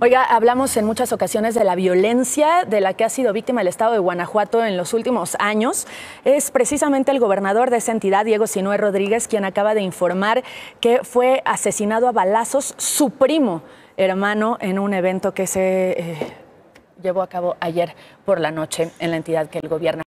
Oiga, hablamos en muchas ocasiones de la violencia de la que ha sido víctima el estado de Guanajuato en los últimos años. Es precisamente el gobernador de esa entidad, Diego Sinue Rodríguez, quien acaba de informar que fue asesinado a balazos su primo hermano en un evento que se eh, llevó a cabo ayer por la noche en la entidad que él gobierna.